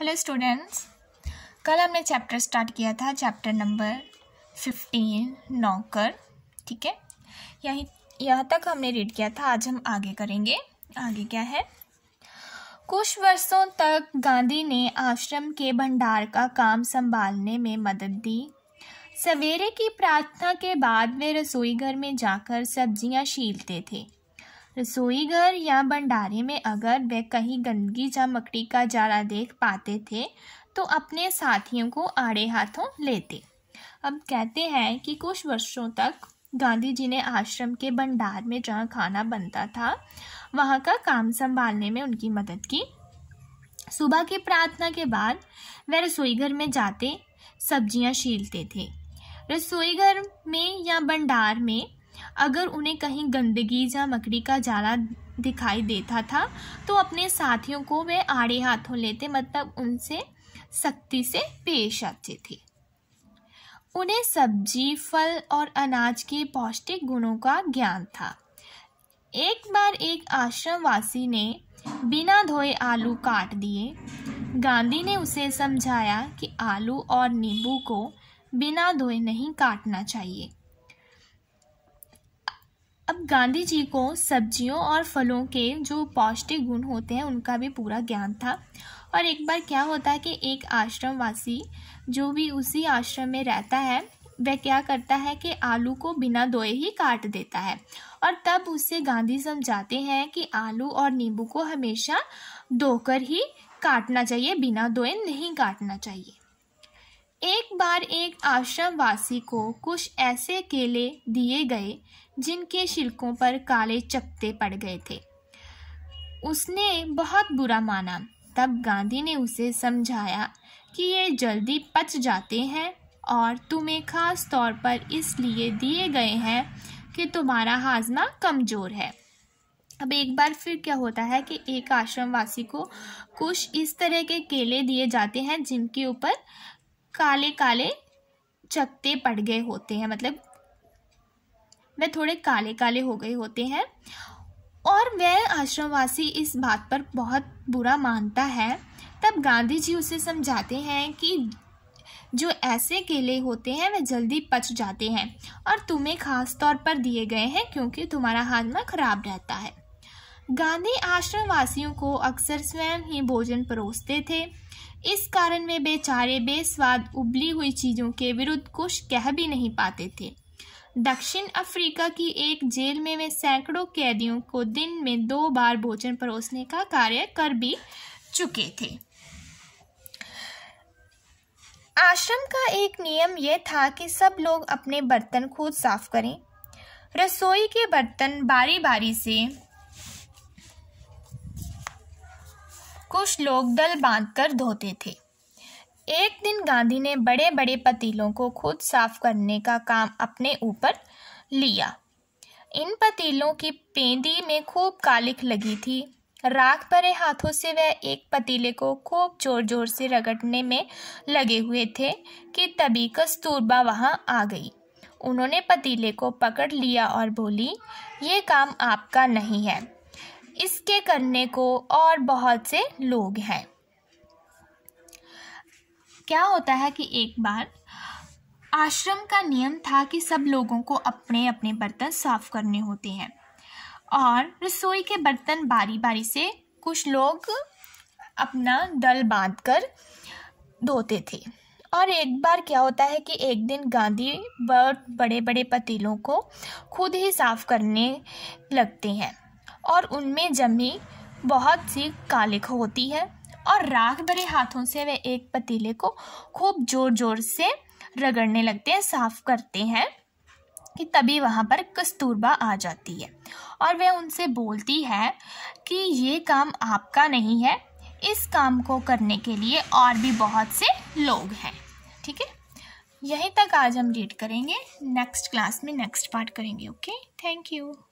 hello students कल हमने chapter start किया था चैप्टर नंबर फिफ्टीन नौकर ठीक है यहीं यहाँ तक हमने रीड किया था आज हम आगे करेंगे आगे क्या है कुछ वर्षों तक गांधी ने आश्रम के भंडार का काम संभालने में मदद दी सवेरे की प्रार्थना के बाद वे रसोई घर में जाकर सब्जियां छीलते थे रसोईघर या भंडारे में अगर वे कहीं गंदगी या मकड़ी का जाला देख पाते थे तो अपने साथियों को आड़े हाथों लेते अब कहते हैं कि कुछ वर्षों तक गांधी जी ने आश्रम के भंडार में जहाँ खाना बनता था वहाँ का काम संभालने में उनकी मदद की सुबह की प्रार्थना के बाद वे रसोईघर में जाते सब्जियाँ छीलते थे रसोईघर में या भंडार में अगर उन्हें कहीं गंदगी या मकड़ी का जाला दिखाई देता था तो अपने साथियों को वे आड़े हाथों लेते मतलब उनसे सख्ती से पेश आते थे उन्हें सब्जी फल और अनाज के पौष्टिक गुणों का ज्ञान था एक बार एक आश्रमवासी ने बिना धोए आलू काट दिए गांधी ने उसे समझाया कि आलू और नींबू को बिना धोए नहीं काटना चाहिए अब गांधी जी को सब्जियों और फलों के जो पौष्टिक गुण होते हैं उनका भी पूरा ज्ञान था और एक बार क्या होता है कि एक आश्रमवासी जो भी उसी आश्रम में रहता है वह क्या करता है कि आलू को बिना धोए ही काट देता है और तब उससे गांधी समझाते हैं कि आलू और नींबू को हमेशा धोकर ही काटना चाहिए बिना धोए नहीं काटना चाहिए एक बार एक आश्रमवासी को कुछ ऐसे केले दिए गए जिनके शिल्कों पर काले चपते पड़ गए थे उसने बहुत बुरा माना तब गांधी ने उसे समझाया कि ये जल्दी पच जाते हैं और तुम्हें खास तौर पर इसलिए दिए गए हैं कि तुम्हारा हाजमा कमज़ोर है अब एक बार फिर क्या होता है कि एक आश्रमवासी को कुछ इस तरह के केले दिए जाते हैं जिनके ऊपर काले काले चकते पड़ गए होते हैं मतलब वह थोड़े काले काले हो गए होते हैं और वह आश्रमवासी इस बात पर बहुत बुरा मानता है तब गांधी जी उसे समझाते हैं कि जो ऐसे केले होते हैं वह जल्दी पच जाते हैं और तुम्हें खास तौर पर दिए गए हैं क्योंकि तुम्हारा हाजमा खराब रहता है गांधी आश्रम वासियों को अक्सर स्वयं ही भोजन परोसते थे इस कारण वे बेचारे बेस्वाद उबली हुई चीज़ों के विरुद्ध कुछ कह भी नहीं पाते थे दक्षिण अफ्रीका की एक जेल में वे सैकड़ों कैदियों को दिन में दो बार भोजन परोसने का कार्य कर भी चुके थे आश्रम का एक नियम यह था कि सब लोग अपने बर्तन खुद साफ करें रसोई के बर्तन बारी बारी से कुछ लोग दल बांधकर धोते थे एक दिन गांधी ने बड़े बड़े पतीलों को खुद साफ करने का काम अपने ऊपर लिया इन पतीलों की पेंदी में खूब कालिख लगी थी राख भरे हाथों से वह एक पतीले को खूब जोर जोर से रगड़ने में लगे हुए थे कि तभी कस्तूरबा वहां आ गई उन्होंने पतीले को पकड़ लिया और बोली ये काम आपका नहीं है इसके करने को और बहुत से लोग हैं क्या होता है कि एक बार आश्रम का नियम था कि सब लोगों को अपने अपने बर्तन साफ करने होते हैं और रसोई के बर्तन बारी बारी से कुछ लोग अपना दल बांध कर धोते थे और एक बार क्या होता है कि एक दिन गांधी बहुत बड़े बड़े पतीलों को खुद ही साफ करने लगते हैं और उनमें जमी बहुत सी कालिख होती है और राख भरे हाथों से वे एक पतीले को खूब जोर जोर से रगड़ने लगते हैं साफ करते हैं कि तभी वहाँ पर कस्तूरबा आ जाती है और वह उनसे बोलती है कि ये काम आपका नहीं है इस काम को करने के लिए और भी बहुत से लोग हैं ठीक है यहीं तक आज हम रीड करेंगे नेक्स्ट क्लास में नेक्स्ट पार्ट करेंगे ओके थैंक यू